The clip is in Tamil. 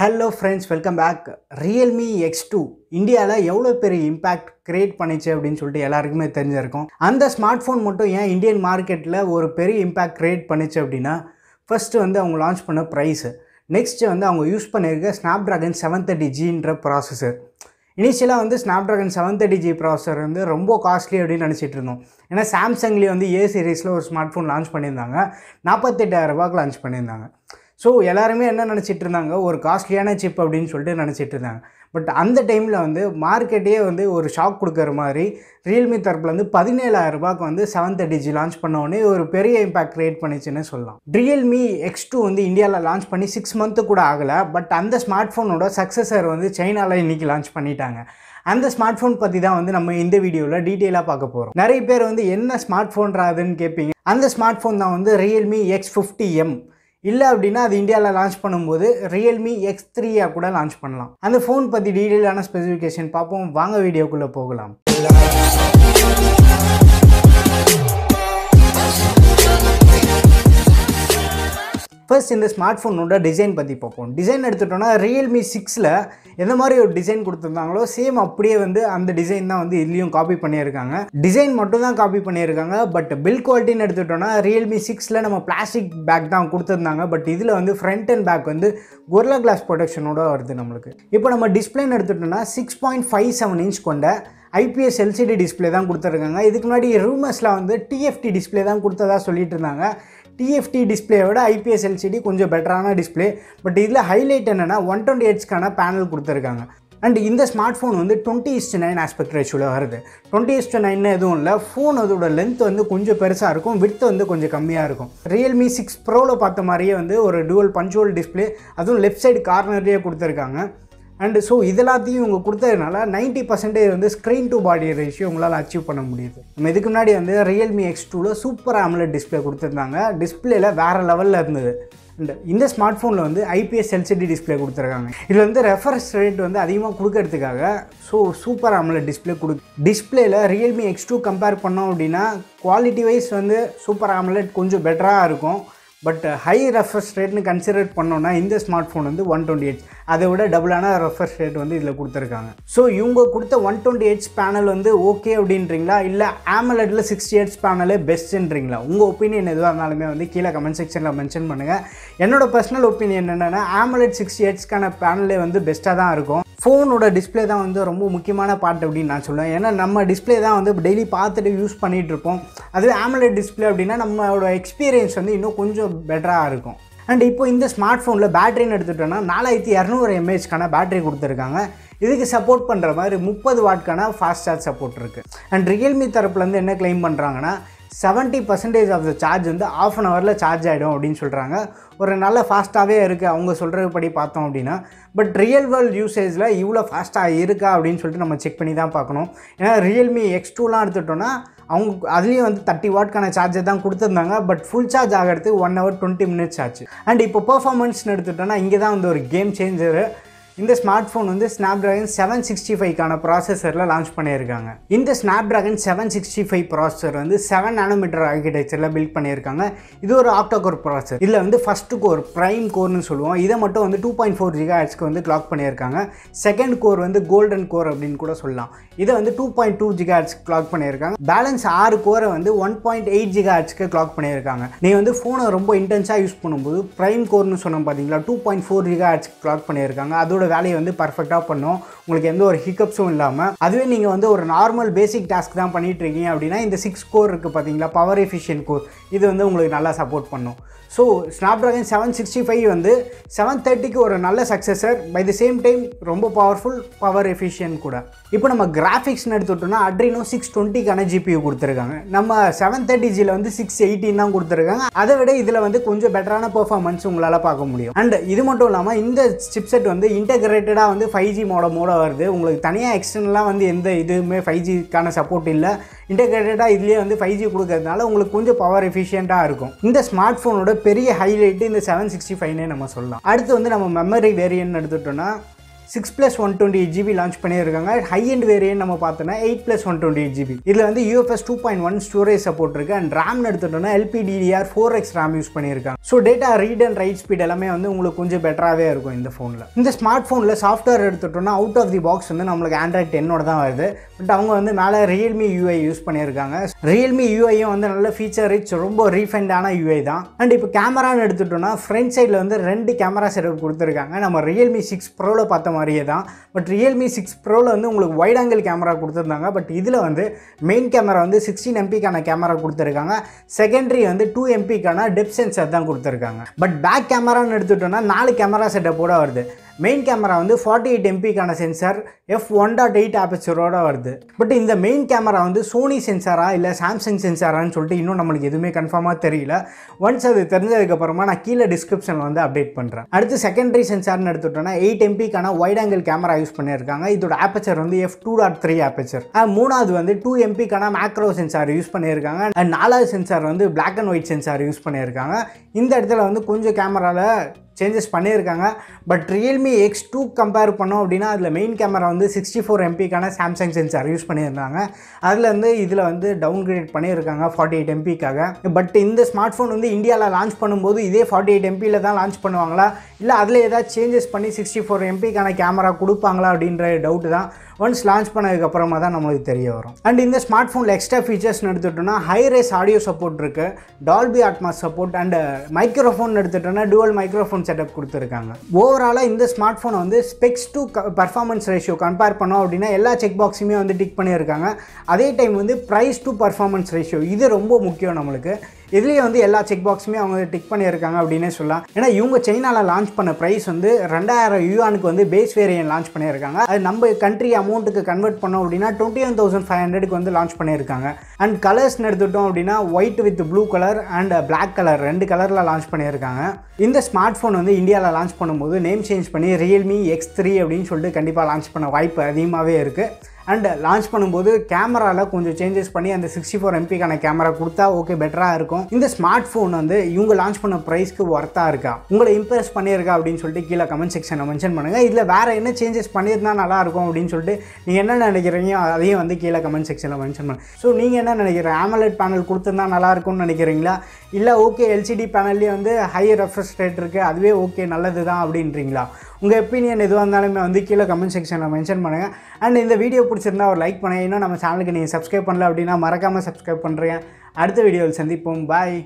hello friends welcome back realme X two இந்தியாவில் எவ்வளோ பெரிய இம்பேக்ட் கிரியேட் பண்ணிச்சு அப்படின்னு சொல்லிட்டு எல்லாருக்குமே தெரிஞ்சிருக்கும் அந்த ஸ்மார்ட் ஃபோன் மட்டும் ஏன் இந்தியன் மார்க்கெட்டில் ஒரு பெரிய இம்பேக்ட் க்ரியேட் பண்ணிச்சு அப்படின்னா ஃபஸ்ட்டு வந்து அவங்க லான்ச் பண்ண ப்ரைஸு நெக்ஸ்ட்டு வந்து அவங்க யூஸ் பண்ணியிருக்க ஸ்னாப் ட்ராகன் செவன் தேர்ட்டி ஜின்ற ப்ராசஸர் இனிஷியலாக வந்து snapdragon seven thirty G processor வந்து ரொம்ப காஸ்ட்லி அப்படின்னு நினச்சிட்டு இருந்தோம் ஏன்னா சாம்சங்லேயே வந்து ஏ சீரீஸில் ஒரு ஸ்மார்ட் ஃபோன் லான்ச் பண்ணியிருந்தாங்க ரூபாய்க்கு லான்ச் பண்ணியிருந்தாங்க ஸோ எல்லாருமே என்ன நினச்சிட்டு இருந்தாங்க ஒரு காஸ்ட்லியான சிப் அப்படின்னு சொல்லிட்டு நினச்சிட்டு இருந்தாங்க பட் அந்த டைமில் வந்து மார்க்கெட்டே வந்து ஒரு ஷாக் கொடுக்குற மாதிரி ரியல்மி தரப்புலேருந்து பதினேழாயிரம் ரூபாய்க்கு வந்து செவன் தேர்ட்டி ஜி லான்ச் பண்ணோடனே ஒரு பெரிய இம்பாக்ட் க்ரியேட் பண்ணிச்சுன்னு சொல்லலாம் ரியல்மி எக்ஸ் டூ வந்து இந்தியாவில் லான்ச் பண்ணி சிக்ஸ் மந்த்து கூட ஆகலை பட் அந்த ஸ்மார்ட் ஃபோனோட சக்ஸஸர் வந்து சைனாவில் இன்றைக்கி லான்ச் பண்ணிட்டாங்க அந்த ஸ்மார்ட் ஃபோன் பற்றி தான் வந்து நம்ம இந்த வீடியோவில் டீட்டெயிலாக பார்க்க போகிறோம் நிறைய பேர் வந்து என்ன ஸ்மார்ட் ஃபோன்றாதுன்னு கேட்பீங்க அந்த ஸ்மார்ட் ஃபோன் தான் வந்து ரியல்மி எக்ஸ் ஃபிஃப்டி எம் இல்லை அப்படின்னா அது இந்தியாவில் லான்ச் பண்ணும்போது ரியல்மி எக்ஸ் த்ரீயாக கூட லான்ச் பண்ணலாம் அந்த ஃபோன் பற்றி டீட்டெயிலான ஸ்பெசிஃபிகேஷன் பார்ப்போம் வாங்க வீடியோக்குள்ளே போகலாம் ஃபர்ஸ்ட் இந்த ஸ்மார்ட் ஃபோனோட டிசைன் பற்றி பார்ப்போம் டிசைன் எடுத்துட்டோன்னா ரியல்மி சிக்ஸில் எந்த மாதிரி ஒரு டிசைன் கொடுத்துருந்தாங்களோ சேம் அப்படியே வந்து அந்த டிசைன் தான் வந்து இதுலேயும் காப்பி பண்ணியிருக்காங்க டிசைன் மட்டும் தான் காப்பி பண்ணியிருக்காங்க பட் பில் குவாலிட்டின்னு எடுத்துட்டோன்னா ரியல்மி சிக்ஸில் நம்ம பிளாஸ்டிக் பேக் தான் கொடுத்துருந்தாங்க பட் இதில் வந்து ஃப்ரண்ட் அண்ட் பேக் வந்து கொர்லா கிளாஸ் ப்ரொடெக்ஷனோட வருது நம்மளுக்கு இப்போ நம்ம டிஸ்பிளேன்னு எடுத்துட்டோம்னா six point five seven inch கொண்ட ஐபிஎஸ் எல்சிடி டிஸ்பிளே தான் கொடுத்துருக்காங்க இதுக்கு முன்னாடி ரூமர்ஸில் வந்து டிஎஃப்டி டிஸ்பிளே தான் கொடுத்ததா சொல்லிட்டு இருந்தாங்க டிஎஃப்டி டிஸ்பிளேயோட ஐபிஎஸ் எல்சிடி கொஞ்சம் பெட்டரான டிஸ்பிளே பட் இதில் ஹைலைட் என்னென்னா ஒன் டுவெண்ட்டி எயிட்ஸ்க்கான பேனல் கொடுத்துருக்காங்க அண்ட் இந்த ஸ்மார்ட் ஃபோன் வந்து டுவெண்ட்டி இஸ்ட் நைன் ஆஸ்பெக்ட் ரேஷியோவில் வருது டுவெண்ட்டி இஸ்ட் நைன் எதுவும் இல்லை ஃபோன் அதோட லென்த் வந்து கொஞ்சம் பெருசாக இருக்கும் விட்த் வந்து கொஞ்சம் கம்மியாக இருக்கும் ரியல்மி சிக்ஸ் ப்ரோவில் பார்த்த மாதிரியே வந்து ஒரு டூவல் பஞ்சுவல் டிஸ்பிளே அதுவும் லெஃப்ட் சைடு கார்னர்லேயே கொடுத்துருக்காங்க அண்டு ஸோ இதெல்லாத்தையும் இவங்க கொடுத்ததுனால நைன்ட்டி பர்சன்டேஜ் வந்து ஸ்க்ரீன் டு பாடி ரேஷியோ உங்களால் அச்சீவ் பண்ண முடியுது நம்ம இதுக்கு முன்னாடி வந்து ரியல்மி எக்ஸ் டூவில் சூப்பர் ஆம்லெட் டிஸ்பிளே கொடுத்துருந்தாங்க டிஸ்பிளேல வேறு லெவலில் இருந்தது அண்ட் இந்த ஸ்மார்ட் ஃபோனில் வந்து ஐபிஎஸ் எல்சிடி டிஸ்பிளே கொடுத்துருக்காங்க இது வந்து ரெஃபரன்ஸ் ரேட் வந்து அதிகமாக கொடுக்கறதுக்காக ஸோ சூப்பர் ஆம்லெட் டிஸ்பிளே கொடு டிஸ்பிளேல ரியல்மி எக்ஸ் டூ கம்பேர் பண்ணோம் அப்படின்னா குவாலிட்டி வைஸ் வந்து சூப்பர் ஆம்லெட் கொஞ்சம் பெட்டராக இருக்கும் பட் ஹை ரெஃபர்ஸ் ரேட்னு கன்சிடர் பண்ணோன்னா இந்த ஸ்மார்ட் ஃபோன் வந்து ஒன் டுவெண்ட்டி எயிட் அதை விட டபுளான ரெஃபர்ஸ் ரேட் வந்து இதில் கொடுத்துருக்காங்க ஸோ இவங்க கொடுத்த ஒன் டுவெண்ட்டி எயிட்ஸ் பேனல் வந்து ஓகே அப்படின்றீங்களா இல்லை ஆமலெட்டில் சிக்ஸ்டி எயிட்ஸ் பேனலே பெஸ்ட்டுன்றீங்களா உங்கள் ஒப்பீனியன் எதுவாக இருந்தாலுமே வந்து கீழே கமெண்ட் செக்ஷனில் மென்ஷன் பண்ணுங்கள் என்னோடய பர்சனல் ஒப்பீனியன் என்னென்னா ஆமலெட் சிக்ஸ்டி எயிட்ஸ்க்கான பேனலே வந்து பெஸ்ட்டாக தான் இருக்கும் ஃபோனோட டிஸ்பிளே தான் வந்து ரொம்ப முக்கியமான பார்ட் அப்படின்னு நான் சொல்லுவேன் ஏன்னா நம்ம டிஸ்பிளே தான் வந்து டெய்லி பார்த்துட்டு யூஸ் பண்ணிகிட்டு இருப்போம் அதுவே ஆம்லெட் டிஸ்பிளே அப்படின்னா நம்மளோட எக்ஸ்பீரியன்ஸ் வந்து இன்னும் கொஞ்சம் பெட்டராக இருக்கும் அண்ட் இப்போ இந்த ஸ்மார்ட் ஃபோனில் பேட்டரின்னு எடுத்துகிட்டோன்னா நாலாயிரத்தி இரநூறு எம்ஏஹெச்க்கான பேட்டரி கொடுத்துருக்காங்க இதுக்கு சப்போர்ட் பண்ணுற மாதிரி முப்பது வாட்க்கான ஃபாஸ்ட் சார்ஜ் சப்போர்ட் இருக்குது அண்ட் ரியல்மி தரப்புலேருந்து என்ன கிளைம் பண்ணுறாங்கன்னா seventy percentage of the charge வந்து ஆஃப் அன் ஹவரில் சார்ஜ் ஆகிடும் அப்படின்னு சொல்கிறாங்க ஒரு நல்ல ஃபாஸ்ட்டாகவே இருக்குது அவங்க சொல்கிறபடி பார்த்தோம் அப்படின்னா பட் ரியல் வேர்ல்டு யூசேஜில் இவ்வளோ ஃபாஸ்ட்டாக இருக்கா அப்படின்னு சொல்லிட்டு நம்ம செக் பண்ணி தான் பார்க்கணும் ஏன்னா ரியல்மி எக்ஸ் டூலாம் எடுத்துட்டோன்னா அவங்க அதுலேயும் வந்து தேர்ட்டி வாட்கான சார்ஜர் தான் கொடுத்துருந்தாங்க பட் ஃபுல் சார்ஜ் ஆகிறதுக்கு ஒன் ஹவர் டுவெண்ட்டி மினிட்ஸ் ஆச்சு அண்ட் இப்போ பர்ஃபார்மன்ஸ்னு எடுத்துட்டோன்னா இங்கே தான் வந்து ஒரு கேம் சேஞ்சரு இந்த ஸ்மார்ட் ஃபோன் வந்து ஸ்னாப் ட்ராகன் செவன் சிக்ஸ்டி ஃபைவ்க்கான ப்ராசஸரில் லான்ச் பண்ணியிருக்காங்க இந்த snapdragon seven sixty five processor வந்து செவன் நானோமீட்டர் ஆர்கிடெக்சரில் பில்ட் பண்ணியிருக்காங்க இது ஒரு ஆக்டோ கோர் ப்ராசஸர் இதில் வந்து ஃபஸ்ட்டு கோர் ப்ரைம் கோர்னு சொல்லுவோம் இதை மட்டும் வந்து டூ பாயிண்ட் ஃபோர் ஜிகா ஹெட்ஸ்க்கு வந்து கிளாக் பண்ணியிருக்காங்க செகண்ட் கோர் வந்து கோல்டன் கோர் அப்படின்னு கூட சொல்லலாம் இதை வந்து டூ பாயிண்ட் டூ ஜிகா ஹெட்ஸ்க்கு கிளாக் பண்ணியிருக்காங்க பேலன்ஸ் ஆறு கோரை வந்து ஒன் பாயிண்ட் எயிட் ஜிகா ஹெட்ஸ்க்கு கிளாக் பண்ணியிருக்காங்க நீங்கள் வந்து ஃபோனை ரொம்ப இன்டென்ஸாக யூஸ் பண்ணும்போது ப்ரைம் கோர்னு சொன்னோம் பார்த்தீங்களா டூ பாயிண்ட் ஃபோர் ஜிகா ஹெட்ஸ்க்கு கிளாக் பண்ணியிருக்காங்க அதோட உங்களோட வேலையை வந்து பர்ஃபெக்டாக பண்ணும் உங்களுக்கு எந்த ஒரு ஹிக்கப்ஸும் இல்லாமல் அதுவே நீங்கள் வந்து ஒரு நார்மல் பேசிக் டாஸ்க் தான் பண்ணிகிட்டு இருக்கீங்க அப்படின்னா இந்த சிக்ஸ் கோர் இருக்குது பார்த்தீங்களா பவர் எஃபிஷியன்ட் கோர் இது வந்து உங்களுக்கு நல்லா சப்போர்ட் பண்ணும் so snapdragon seven sixty five வந்து செவன் தேர்ட்டிக்கு ஒரு நல்ல successor by the same time ரொம்ப பவர்ஃபுல் பவர் எஃபிஷியன்ட் கூட இப்போ நம்ம கிராஃபிக்ஸ்னு எடுத்துட்டோம்னா அட்ரினோ சிக்ஸ் டுவெண்ட்டிக்கான ஜிபியூ கொடுத்துருக்காங்க நம்ம செவன் தேர்ட்டி ஜியில் வந்து சிக்ஸ் எயிட்டின் தான் கொடுத்துருக்காங்க அதை விட இதில் வந்து கொஞ்சம் பெட்டரான பர்ஃபார்மன்ஸ் உங்களால் பார்க்க முடியும் அண்ட் இது மட்டும் இல்லாமல் இந்த சிப்செட் வந்து இன்டர் இன்டகிரேட்டடாக வந்து ஃபைவ் ஜி மோடமோட வருது உங்களுக்கு தனியாக எக்ஸ்டர்னலாக வந்து எந்த இதுவுமே ஃபைவ் ஜிக்கான சப்போர்ட் இல்லை இன்டகிரேட்டடாக இதுலேயே வந்து ஃபைவ் ஜி கொடுக்கறதுனால உங்களுக்கு கொஞ்சம் பவர் எஃபிஷியண்ட்டாக இருக்கும் இந்த ஸ்மார்ட் ஃபோனோட பெரிய ஹைலைட்டு இந்த செவன் சிக்ஸ்டி ஃபைவ்னே நம்ம சொல்லலாம் அடுத்து வந்து நம்ம மெமரி வேரியன்ட் எடுத்துட்டோம்னா six plus one twenty GB launch பண்ணியிருக்காங்க ஹை அண்ட் வேரியன் நம்ம பார்த்தோன்னா eight plus one twenty GB இதில் வந்து UFS two point one storage support இருக்குது அண்ட் ரேம் எடுத்துட்டோம்னா LPDDR four X RAM use பண்ணியிருக்காங்க so data read and write speed எல்லாமே வந்து உங்களுக்கு கொஞ்சம் பெட்டராகவே இருக்கும் இந்த ஃபோனில் இந்த ஸ்மார்ட் ஃபோனில் சாஃப்ட்வேர் எடுத்துட்டோம்னா அவுட் ஆஃப் தி பாக்ஸ் வந்து நம்மளுக்கு ஆண்ட்ராய்ட் டென்னோட தான் வருது பட் அவங்க வந்து மேலே ரியல்மி யூஐ யூஸ் பண்ணியிருக்காங்க ரியல்மி யூஐயும் வந்து நல்ல ஃபீச்சர் ரிச் ரொம்ப ரீஃபைண்டான யூஐ தான் அண்ட் இப்போ கேமரான்னு எடுத்துட்டோம்னா ஃப்ரண்ட் சைடில் வந்து ரெண்டு கேமரா செட்டப் கொடுத்துருக்காங்க நம்ம ரியல்மி சிக்ஸ் ப்ரோவில் பார்த்தோம் மாதிரியே தான் பட் ரியல்மி சிக்ஸ் ப்ரோவில் வந்து உங்களுக்கு வைட் ஆங்கிள் கேமரா கொடுத்துருந்தாங்க பட் இதில் வந்து மெயின் கேமரா வந்து சிக்ஸ்டீன் எம்பிக்கான கேமரா கொடுத்துருக்காங்க செகண்டரி வந்து டூ எம்பிக்கான டெப் சென்சர் தான் கொடுத்துருக்காங்க பட் பேக் கேமரான்னு எடுத்துட்டோம்னா நாலு கேமரா கூட வருது மெயின் கேமரா வந்து ஃபார்ட்டி எயிட் எம்பிக்கான sensor F one dot eight ஆப்பிச்சரோட வருது பட் இந்த மெயின் கேமரா வந்து சோனி சென்சாரா இல்லை சாம்சங் சென்சாரான்னு சொல்லிட்டு இன்னும் நம்மளுக்கு எதுவுமே கன்ஃபார்மாக தெரியல ஒன்ஸ் அது தெரிஞ்சதுக்கப்புறமா நான் கீழே டிஸ்கிரிப்ஷனில் வந்து அப்டேட் பண்ணுறேன் அடுத்து செகண்டரி சென்சார்னு எடுத்துட்டோன்னா எயிட் எம்பிக்கான ஒய்ட் ஆங்கிள் கேமரா யூஸ் பண்ணியிருக்காங்க இதோட ஆப்பச்சர் வந்து F two dot three aperture மூணாவது வந்து டூ எம்பிக்கான மேக்ரோ சென்சார் யூஸ் பண்ணியிருக்காங்க அண்ட் நாலாவது சென்சார் வந்து black and white sensor use பண்ணியிருக்காங்க இந்த இடத்துல வந்து கொஞ்சம் கேமராவில் சேஞ்சஸ் பண்ணியிருக்காங்க but realme X two compare பண்ணோம் அப்படின்னா அதில் மெயின் கேமரா வந்து சிக்ஸ்டி ஃபோர் எம்பிக்கான சாம்சங் சென்சார் யூஸ் பண்ணியிருந்தாங்க அதில் வந்து இதில் வந்து டவுன் கிரேட் பண்ணியிருக்காங்க ஃபார்ட்டி எயிட் எம்பிக்காக பட் இந்த ஸ்மார்ட் ஃபோன் வந்து இந்தியாவில் லான்ச் பண்ணும்போது இதே ஃபார்ட்டி எயிட் எம்பியில் தான் லான்ச் பண்ணுவாங்களா இல்லை அதில் ஏதாவது சேஞ்சஸ் பண்ணி சிக்ஸ்டி ஃபோர் எம்பிக்கான கேமரா கொடுப்பாங்களா அப்படின்ற டவுட்டு தான் ஒன்ஸ் லான்ச் பண்ணதுக்கப்புறமா தான் நம்மளுக்கு தெரிய வரும் அண்ட் இந்த ஸ்மார்ட் ஃபோனில் எக்ஸ்ட்ரா ஃபீச்சர்ஸ்னு எடுத்துட்டோம்னா ஹை ரேஸ் ஆடியோ சப்போர்ட் இருக்குது Dolby Atmos support and microphone எடுத்துட்டோம்னா டுவல் மைக்ரோஃபோன் ஃபோன் செட்டப் கொடுத்துருக்காங்க ஓவராலாக இந்த ஸ்மார்ட் ஃபோனை வந்து specs to performance ratio compare பண்ணோம் அப்படின்னா எல்லா செக் பாக்ஸுமே வந்து டிக் பண்ணியிருக்காங்க அதே டைம் வந்து ப்ரைஸ் டு பர்ஃபார்மன்ஸ் ரேஷியோ இது ரொம்ப முக்கியம் நம்மளுக்கு இதுலேயே வந்து எல்லா செக் பாக்ஸுமே அவங்க டிக் பண்ணியிருக்காங்க அப்படின்னே சொல்லலாம் ஏன்னா இவங்க சைனாவில் லான்ச் பண்ண ப்ரைஸ் வந்து ரெண்டாயிரம் யூஆனுக்கு வந்து பேஸ் வேரியன் லான்ச் பண்ணியிருக்காங்க அது நம்ம கண்ட்ரி அமௌண்ட்டுக்கு கன்வெர்ட் பண்ணோம் அப்படின்னா டுவெண்ட்டி ஒன் தௌசண்ட் ஃபைவ் ஹண்ட்ரடுக்கு வந்து லான்ச் பண்ணியிருக்காங்க அண்ட் கலர்ஸ்னு எடுத்துட்டோம் அப்படின்னா white with blue colour and black colour ரெண்டு கலரில் லான்ச் பண்ணியிருக்காங்க இந்த ஸ்மார்ட் ஃபோன் வந்து இந்தியாவில் லான்ச் பண்ணும்போது நேம் சேஞ்ச் பண்ணி ரியல்மி எக்ஸ் த்ரீ அப்படின்னு சொல்லிட்டு கண்டிப்பாக லான்ச் பண்ண வாய்ப்பு அதிகமாகவே இருக்குது அண்ட் லான்ச் பண்ணும்போது கேமராவில் கொஞ்சம் சேஞ்சஸ் பண்ணி அந்த சிக்ஸ்டி ஃபோர் எம்பிக்கான கேமரா கொடுத்தா ஓகே பெட்டராக இருக்கும் இந்த ஸ்மார்ட் ஃபோன் வந்து இவங்க லான்ச் பண்ண ப்ரைஸ்க்கு ஒர்த்தாக இருக்கா உங்களை இம்ப்ரெஸ் பண்ணியிருக்கா அப்படின்னு சொல்லிட்டு கீழே கமெண்ட் செக்ஷனில் மென்ஷன் பண்ணுங்கள் இதில் வேறு என்ன சேஞ்சஸ் பண்ணியிருந்தால் நல்லாயிருக்கும் அப்படின்னு சொல்லிட்டு நீங்கள் என்ன நினைக்கிறீங்க அதையும் வந்து கீழே கமெண்ட் செக்ஷனில் மென்ஷன் பண்ணுங்கள் ஸோ நீங்கள் என்ன நினைக்கிறீங்க ஆமலெட் பேனல் கொடுத்துருந்தா நல்லாயிருக்கும்னு நினைக்கிறீங்களா இல்லை ஓகே எல்சிடி பேனல்லே வந்து ஹை ரெஃப்ரெஷ் ரேட் இருக்குது அதுவே ஓகே நல்லது தான் அப்படின்றீங்களா உங்கள் ஒப்பீனியன் எதுவாக இருந்தாலுமே வந்து கீழே கமெண்ட் செக்ஷனில் மென்ஷன் பண்ணுங்கள் அண்ட் இந்த வீடியோ பிடிச்சிருந்தா ஒரு லைக் பண்ணுங்கள் இன்னும் நம்ம சேனலுக்கு நீங்கள் சப்ஸ்கிரைப் பண்ணல அப்படின்னா மறக்காமல் சப்ஸ்கிரைப் பண்ணுறேன் அடுத்த வீடியோவில் சந்திப்போம் பாய்